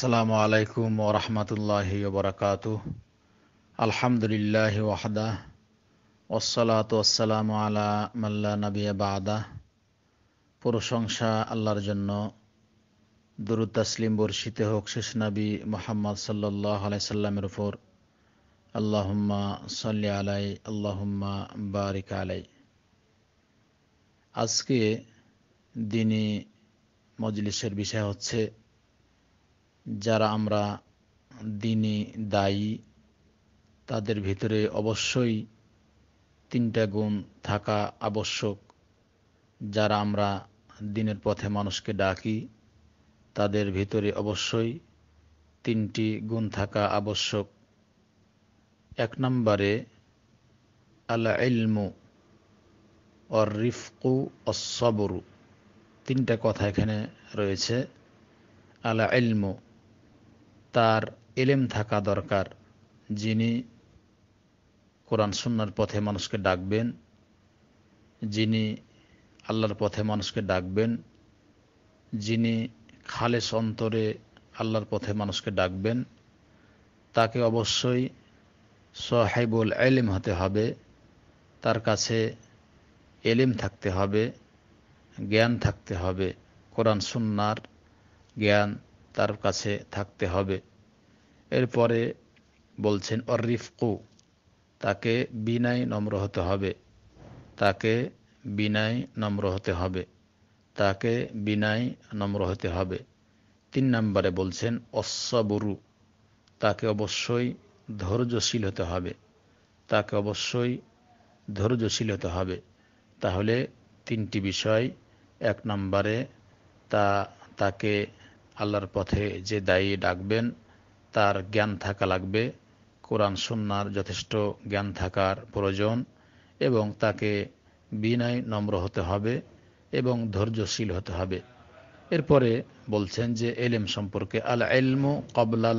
আসসালামু আলাইকুম ও রহমতুল্লাহি বরকাত আলহামদুলিল্লাহ ওয়াহদা ওসলাত ওসালাম আলা মাল্লা নবিয়া বাদা প্রশংসা আল্লাহর জন্য দুরুদ তাসলিম বর্ষিতে হোক শেষ নবী মোহাম্মদ সাল্লাহ আলাই সাল্লামের উপর আল্লাহম্মা সাল্লি আলাই আল্লাহম্মা বারিক আলাই আজকে দিনই মজলিসের বিষয় হচ্ছে যারা আমরা দিনে দায়ী তাদের ভিতরে অবশ্যই তিনটা গুণ থাকা আবশ্যক যারা আমরা দিনের পথে মানুষকে ডাকি তাদের ভিতরে অবশ্যই তিনটি গুণ থাকা আবশ্যক এক নম্বরে আলা ইলমু অর রিফকু অসবরু তিনটা কথা এখানে রয়েছে আলা ইলমু তার এলেম থাকা দরকার যিনি কোরআন সুন্নার পথে মানুষকে ডাকবেন যিনি আল্লাহর পথে মানুষকে ডাকবেন যিনি খালেস অন্তরে আল্লাহর পথে মানুষকে ডাকবেন তাকে অবশ্যই সহাইবুল এলিম হতে হবে তার কাছে এলিম থাকতে হবে জ্ঞান থাকতে হবে কোরআন সুন্নার জ্ঞান তার কাছে থাকতে হবে এরপরে বলছেন অরিফকু তাকে বিনায় নম্র হতে হবে তাকে বিনায় নম্র হতে হবে তাকে বিনায় নম্র হতে হবে তিন নম্বরে বলছেন অশ্ববরু তাকে অবশ্যই ধৈর্যশীল হতে হবে তাকে অবশ্যই ধৈর্যশীল হতে হবে তাহলে তিনটি বিষয় এক নম্বরে তা তাকে আল্লাহর পথে যে দায়ী ডাকবেন তার জ্ঞান থাকা লাগবে কোরআন সুন্নার যথেষ্ট জ্ঞান থাকার প্রয়োজন এবং তাকে বিনয় নম্র হতে হবে এবং ধৈর্যশীল হতে হবে এরপরে বলছেন যে এলেম সম্পর্কে আল এলমু কবলাল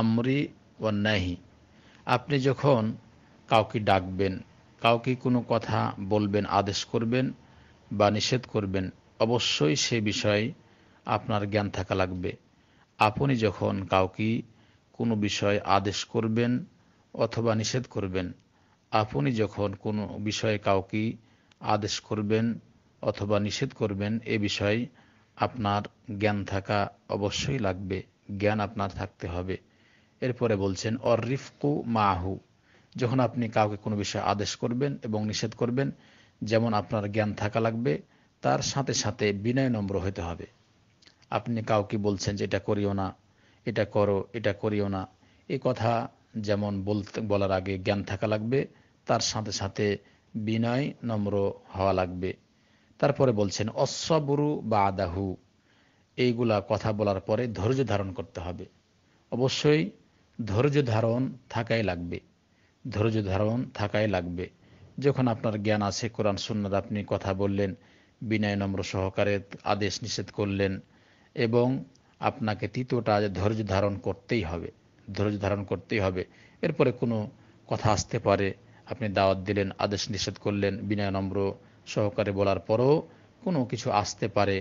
আমরি ও নাহি আপনি যখন কাউকে ডাকবেন কাউকে কোনো কথা বলবেন আদেশ করবেন বা নিষেধ করবেন অবশ্যই সে বিষয়ে আপনার জ্ঞান থাকা লাগবে আপনি যখন কাউকে কোনো বিষয়ে আদেশ করবেন অথবা নিষেধ করবেন আপনি যখন কোনো বিষয়ে কাউকে আদেশ করবেন অথবা নিষেধ করবেন এ বিষয়ে আপনার জ্ঞান থাকা অবশ্যই লাগবে জ্ঞান আপনার থাকতে হবে এরপরে বলছেন অরিফকু মাহু যখন আপনি কাউকে কোনো বিষয়ে আদেশ করবেন এবং নিষেধ করবেন যেমন আপনার জ্ঞান থাকা লাগবে তার সাথে সাথে বিনয় নম্র হতে হবে আপনি কাউকে বলছেন যে এটা করিও না এটা করো এটা করিও না এ কথা যেমন বলতে বলার আগে জ্ঞান থাকা লাগবে তার সাথে সাথে বিনয় নম্র হওয়া লাগবে তারপরে বলছেন অশ্বরু বা আদাহু এইগুলা কথা বলার পরে ধৈর্য ধারণ করতে হবে অবশ্যই ধৈর্য ধারণ থাকাই লাগবে ধৈর্য ধারণ থাকাই লাগবে যখন আপনার জ্ঞান আছে কোরআন সুন্নাদ আপনি কথা বললেন বিনয় নম্র সহকারে আদেশ নিষেধ করলেন এবং আপনাকে তৃতীয়টা ধৈর্য ধারণ করতেই হবে ধৈর্য ধারণ করতেই হবে এরপরে কোনো কথা আসতে পারে আপনি দাওয়াত দিলেন আদেশ নিষেধ করলেন বিনয় নম্র সহকারে বলার পরও কোনো কিছু আসতে পারে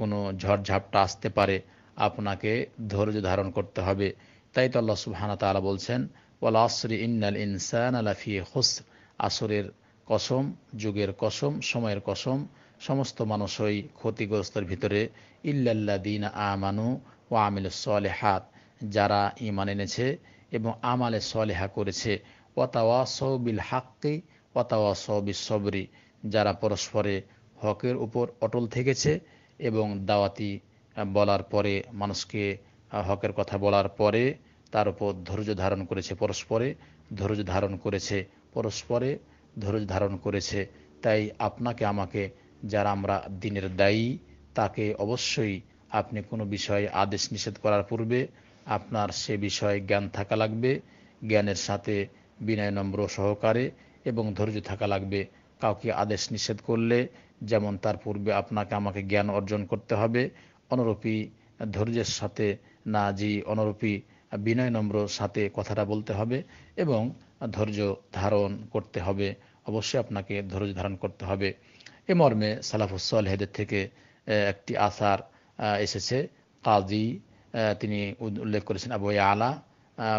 কোনো ঝড়ঝাপটা আসতে পারে আপনাকে ধৈর্য ধারণ করতে হবে তাই তো আল্লাহ সুহানা তালা বলছেন ওলা আসরি ইন্নাল ইনসান আলাফি হোস আসরের কসম যুগের কসম সময়ের কসম সমস্ত মানুষই ক্ষতিগ্রস্তর ভিতরে ইল্লাল্লা দিন আমানু ও আমিল সলেহাত যারা ইমান এনেছে এবং আমালে সলেহা করেছে ওয়াতাওয়া সৌবিল হাক্কি ওয়াতাওয়া সৌবিল সবরি যারা পরস্পরে হকের উপর অটল থেকেছে এবং দাওয়াতি বলার পরে মানুষকে হকের কথা বলার পরে তার উপর ধৈর্য ধারণ করেছে পরস্পরে ধৈর্য ধারণ করেছে পরস্পরে ধৈর্য ধারণ করেছে তাই আপনাকে আমাকে যারা আমরা দিনের দায়ী তাকে অবশ্যই আপনি কোনো বিষয়ে আদেশ নিষেধ করার পূর্বে আপনার সে বিষয়ে জ্ঞান থাকা লাগবে জ্ঞানের সাথে বিনয় নম্র সহকারে এবং ধৈর্য থাকা লাগবে কাউকে আদেশ নিষেধ করলে যেমন তার পূর্বে আপনাকে আমাকে জ্ঞান অর্জন করতে হবে অনুরূপী ধৈর্যের সাথে না জি অনুরূপী বিনয় নম্র সাথে কথাটা বলতে হবে এবং ধৈর্য ধারণ করতে হবে অবশ্যই আপনাকে ধৈর্য ধারণ করতে হবে এ মর্মে হেদের থেকে একটি আসার এসেছে কাজী তিনি উল্লেখ করেছেন আবু আলা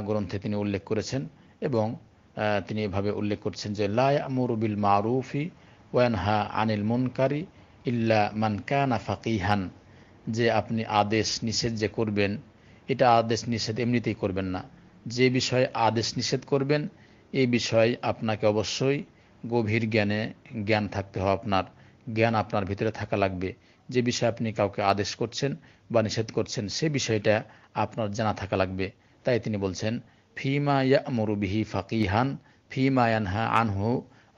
গ্রন্থে তিনি উল্লেখ করেছেন এবং তিনি এভাবে উল্লেখ করছেন যে লায়ামুরুবিল মারুফি ওয়ানহা আনিল মুনকারি ইল্লা মানকানা ফাকিহান যে আপনি আদেশ নিষেধ যে করবেন এটা আদেশ নিষেধ এমনিতেই করবেন না যে বিষয়ে আদেশ নিষেধ করবেন এই বিষয়ে আপনাকে অবশ্যই গভীর জ্ঞানে জ্ঞান থাকতে হবে আপনার জ্ঞান আপনার ভিতরে থাকা লাগবে যে বিষয়ে আপনি কাউকে আদেশ করছেন বা নিষেধ করছেন সে বিষয়টা আপনার জানা থাকা লাগবে তাই তিনি বলছেন ফিমা ইয়ামরুবিহি ফাকিহান ফিমা ইয়ানহা আনহু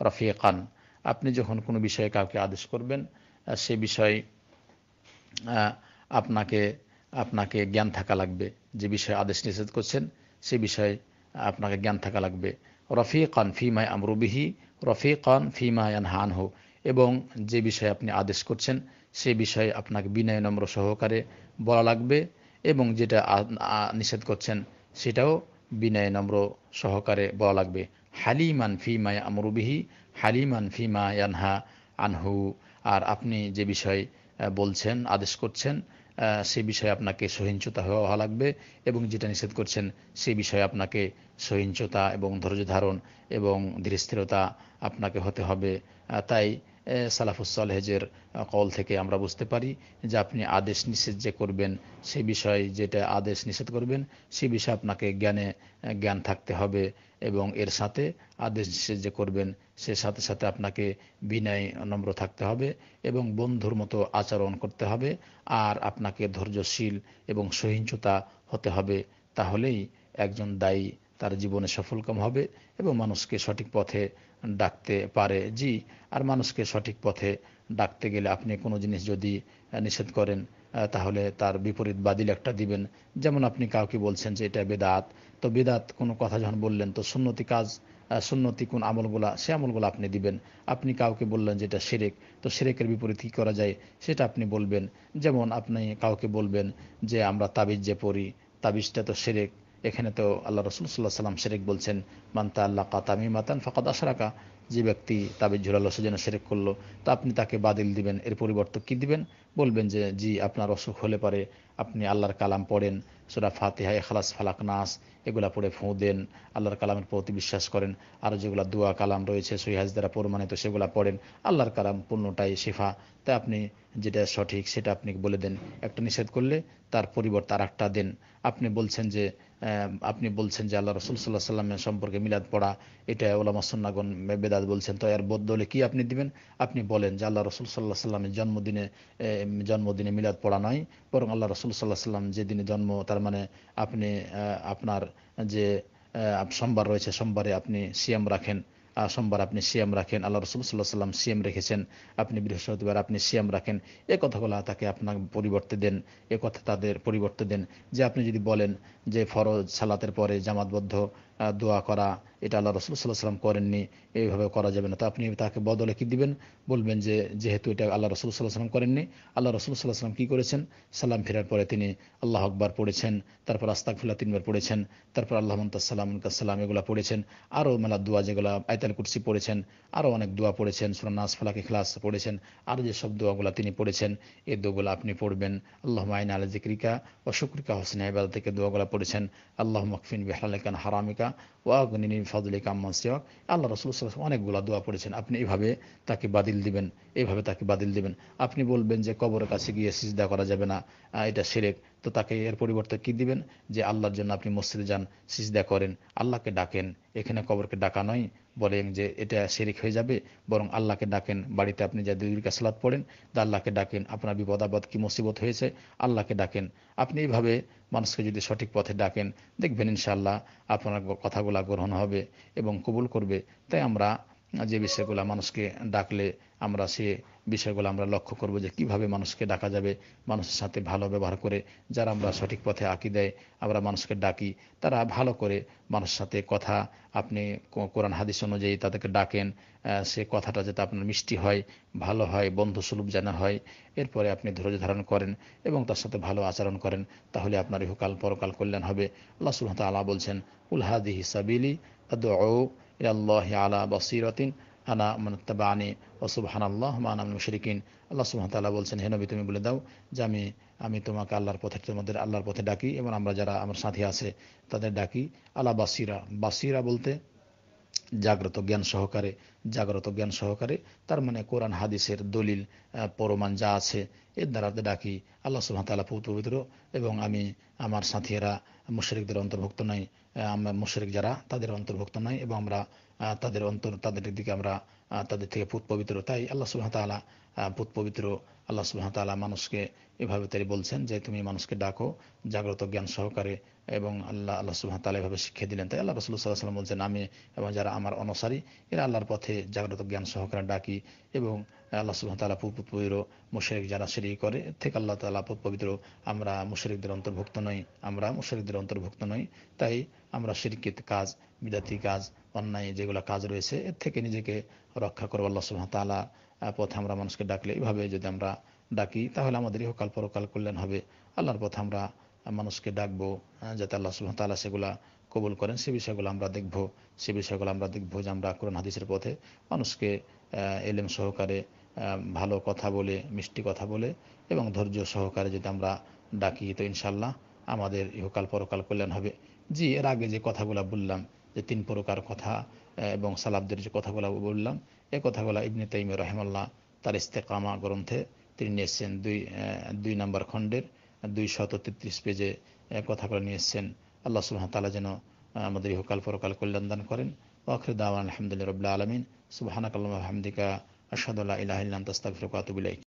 রফিকান আপনি যখন কোনো বিষয়ে কাউকে আদেশ করবেন সে বিষয় আপনাকে আপনাকে জ্ঞান থাকা লাগবে যে বিষয়ে আদেশ নিষেধ করছেন সে বিষয়ে আপনাকে জ্ঞান থাকা লাগবে রফিকান ফিমায় আমরুবিহি রফিকান ফিমা হানহু এবং যে বিষয়ে আপনি আদেশ করছেন সে বিষয়ে আপনাকে বিনয় নম্র সহকারে বলা লাগবে এবং যেটা নিষেধ করছেন সেটাও বিনয় নম্র সহকারে বলা লাগবে হালিমান ফিমা আমরুবিহি হালিমান ফিমা ইয়ানহা আনহু আর আপনি যে বিষয় বলছেন আদেশ করছেন সে বিষয়ে আপনাকে সহিংসতা হওয়া লাগবে এবং যেটা নিষেধ করছেন সে বিষয়ে আপনাকে সহিংসতা এবং ধৈর্য ধারণ এবং ধীরস্থিরতা আপনাকে হতে হবে তাই হেজের কল থেকে আমরা বুঝতে পারি যে আপনি আদেশ নিষেধ যে করবেন সে বিষয়ে যেটা আদেশ নিষেধ করবেন সে বিষয়ে আপনাকে জ্ঞানে জ্ঞান থাকতে হবে এবং এর সাথে আদেশ নিষেধ যে করবেন সে সাথে সাথে আপনাকে বিনয় নম্র থাকতে হবে এবং বন্ধুর মতো আচরণ করতে হবে আর আপনাকে ধৈর্যশীল এবং সহিংসতা হতে হবে তাহলেই একজন দায়ী তার জীবনে কম হবে এবং মানুষকে সঠিক পথে ডাকতে পারে জি আর মানুষকে সঠিক পথে ডাকতে গেলে আপনি কোনো জিনিস যদি নিষেধ করেন তাহলে তার বিপরীত বাদিল একটা দিবেন যেমন আপনি কাউকে বলছেন যে এটা বেদাত তো বেদাত কোনো কথা যখন বললেন তো সুন্নতি কাজ সুন্নতি কোন আমলগুলা সে আমলগুলো আপনি দিবেন আপনি কাউকে বললেন যে এটা সেরেক তো সেরেকের বিপরীত কী করা যায় সেটা আপনি বলবেন যেমন আপনি কাউকে বলবেন যে আমরা তাবিজ যে পড়ি তাবিজটা তো সেরেক এখানে তো আল্লাহ রসুল সাল্লাহ সাল্লাম শেরেক বলছেন মান্তা আল্লাহ কাতামি মাতান ফাকাদ আশরাকা যে ব্যক্তি তাবিজ ঝুলাল সেজন্য সেরেক করলো তা আপনি তাকে বাদিল দিবেন এর পরিবর্তে কি দিবেন বলবেন যে জি আপনার অসুখ হলে পারে আপনি আল্লাহর কালাম পড়েন সোরা ফাতেহা এখলাস ফালাক নাস এগুলা পড়ে ফোঁ দেন আল্লাহর কালামের প্রতি বিশ্বাস করেন আর যেগুলো দোয়া কালাম রয়েছে সহিহাজ দ্বারা প্রমাণিত সেগুলা পড়েন আল্লাহর কালাম পূর্ণটাই শেফা তাই আপনি যেটা সঠিক সেটা আপনি বলে দেন একটা নিষেধ করলে তার পরিবর্তে আর একটা দেন আপনি বলছেন যে আপনি বলছেন যে আল্লাহ রসুল সাল্লাহ সাল্লামের সম্পর্কে মিলাদ পড়া এটা ওলামা সন্নাগন বেদাত বলছেন তো এর বদলে হলে কি আপনি দিবেন আপনি বলেন যে আল্লাহ রসুল সাল্লাহ সাল্লামের জন্মদিনে জন্মদিনে মিলাদ পড়া নয় বরং আল্লাহ রসুল সাল্লাহ সাল্লাম যেদিনে জন্ম তার মানে আপনি আপনার যে সোমবার রয়েছে সোমবারে আপনি সিএম রাখেন সোমবার আপনি সিয়াম রাখেন আল্লাহ রসুল সাল্লাহ সাল্লাম সিএম রেখেছেন আপনি বৃহস্পতিবার আপনি সিয়াম রাখেন এ কথাগুলো তাকে আপনাকে পরিবর্তে দেন এ কথা তাদের পরিবর্তে দেন যে আপনি যদি বলেন যে ফরজ সালাতের পরে জামাতবদ্ধ দোয়া করা এটা আল্লাহ রসুল সাল্লাহ সাল্লাম করেননি এইভাবে করা যাবে না তো আপনি তাকে বদলে কি দিবেন বলবেন যে যেহেতু এটা আল্লাহ রসুল সাল্লাহ সাল্লাম করেননি আল্লাহ রসুল সাল্লাহ সাল্লাম কী করেছেন সালাম ফেরার পরে তিনি আল্লাহ আকবার পড়েছেন তারপর আস্তাক ফুল্লা তিনবার পড়েছেন তারপর আল্লাহ মন্তাসাল্লাম সাল্লাম এগুলো পড়েছেন আরও মেলা মানে দোয়া যেগুলো আয়তা আয়াতের কুরসি পড়েছেন আরও অনেক দোয়া পড়েছেন সুরা নাস ফালাকে খ্লাস পড়েছেন আর যেসব দোয়াগুলো তিনি পড়েছেন এ দোয়াগুলো আপনি পড়বেন আল্লাহ আইন আল জিক্রিকা ও শুক্রিকা হোসেন আহবাল থেকে দোয়াগুলো পড়েছেন আল্লাহ মকফিন বিহালাকান হারামিকা ও ওয়াগনিন ফজলিকা আম্মান সিওয়াক আল্লাহ রসুল অনেকগুলো দোয়া পড়েছেন আপনি এভাবে তাকে বাদিল দিবেন এভাবে তাকে বাতিল দেবেন আপনি বলবেন যে কবরের কাছে গিয়ে সিজদা করা যাবে না এটা সেরেক তো তাকে এর পরিবর্তে কি দিবেন যে আল্লাহর জন্য আপনি মসজিদে যান সিজদা করেন আল্লাহকে ডাকেন এখানে কবরকে ডাকা নয় বলেন যে এটা শেরিক হয়ে যাবে বরং আল্লাহকে ডাকেন বাড়িতে আপনি যা দুই কাসলাত পড়েন তা আল্লাহকে ডাকেন আপনার বিপদ আপদ কি মুসিবত হয়েছে আল্লাহকে ডাকেন আপনি এইভাবে মানুষকে যদি সঠিক পথে ডাকেন দেখবেন ইনশাআল্লাহ আপনার কথাগুলা গ্রহণ হবে এবং কবুল করবে তাই আমরা যে বিষয়গুলো মানুষকে ডাকলে আমরা সে বিষয়গুলো আমরা লক্ষ্য করব যে কিভাবে মানুষকে ডাকা যাবে মানুষের সাথে ভালো ব্যবহার করে যারা আমরা সঠিক পথে আঁকি দেয় আমরা মানুষকে ডাকি তারা ভালো করে মানুষের সাথে কথা আপনি কোরআন হাদিস অনুযায়ী তাদেরকে ডাকেন সে কথাটা যাতে আপনার মিষ্টি হয় ভালো হয় বন্ধুসুলভ জানা হয় এরপরে আপনি ধৈর্য ধারণ করেন এবং তার সাথে ভালো আচরণ করেন তাহলে আপনার ইহকাল পরকাল কল্যাণ হবে আল্লাহ সুলহত আলা বলছেন উলহাদি হিসাবিলি আদৌ ইল্লাহি আলা বসিরতিন আনা মনত্তাবানি ওসুবহান আল্লাহ মানাম মুশরিকিন আল্লাহ সুবহান তাল্লাহ বলছেন হে নবী তুমি বলে দাও যে আমি আমি তোমাকে আল্লাহর পথে তোমাদের আল্লাহর পথে ডাকি এবং আমরা যারা আমার সাথী আছে তাদের ডাকি আলা বাসিরা বাসিরা বলতে জাগ্রত জ্ঞান সহকারে জাগ্রত জ্ঞান সহকারে তার মানে কোরআন হাদিসের দলিল পরমাণ যা আছে এর দ্বারা ডাকি আল্লাহ তালা পুত পবিত্র এবং আমি আমার সাথীরা মুশরিকদের অন্তর্ভুক্ত নই আমরা মুশরিক যারা তাদের অন্তর্ভুক্ত নয় এবং আমরা তাদের অন্তর তাদের দিকে আমরা তাদের থেকে পুত পবিত্র তাই আল্লাহ তালা পুত পবিত্র আল্লাহ তালা মানুষকে এভাবে তিনি বলছেন যে তুমি মানুষকে ডাকো জাগ্রত জ্ঞান সহকারে এবং আল্লাহ আল্লাহ তালা এভাবে শিক্ষা দিলেন তাই আল্লাহ রসুল্লাহ সাল্লাম বলছেন আমি এবং যারা আমার অনুসারী এরা আল্লাহর পথে জাগ্রত জ্ঞান সহকারে ডাকি এবং আল্লাহ সুহাম তালা পবিত্র মুশরিক যারা সিরি করে থেকে আল্লাহ তালা পবিত্র আমরা মুশরিকদের অন্তর্ভুক্ত নই আমরা মুশরিকদের অন্তর্ভুক্ত নই তাই আমরা শিরকিত কাজ বিদাতি কাজ অন্যায় যেগুলো কাজ রয়েছে এর থেকে নিজেকে রক্ষা করবো আল্লাহ সুহাম তালা পথে আমরা মানুষকে ডাকলে এইভাবে যদি আমরা ডাকি তাহলে আমাদের ইহকাল পরকাল কল্যাণ হবে আল্লাহর পথে আমরা মানুষকে ডাকবো যাতে আল্লাহ সুহাম তালা সেগুলা কবুল করেন সে বিষয়গুলো আমরা দেখবো সে বিষয়গুলো আমরা দেখবো যে আমরা কোরআন হাদিসের পথে মানুষকে এলেম সহকারে ভালো কথা বলে মিষ্টি কথা বলে এবং ধৈর্য সহকারে যদি আমরা ডাকি তো ইনশাল্লাহ আমাদের ইহকাল পরকাল কল্যাণ হবে জি এর আগে যে কথাগুলো বললাম যে তিন প্রকার কথা এবং সালাবদের যে কথাগুলো বললাম এ কথাগুলো ইবনে তাইম রহমাল্লাহ তার ইস্তেকামা গ্রন্থে তিনি এসছেন দুই দুই নম্বর খণ্ডের দুই শত তেত্রিশ পেজে কথাগুলো নিয়ে এসছেন আল্লাহ সুবহান তালা যেন আমাদের ইহকাল পরকাল কল্যাণ দান করেন ওখরে দাওয়ান আলহামদুলিল্লাহ রবিল্লা আলমিন সুবাহানাকাল্লাহ আহমদিকা أشهد لا إله إلا أنت أستغفرك وأتوب إليك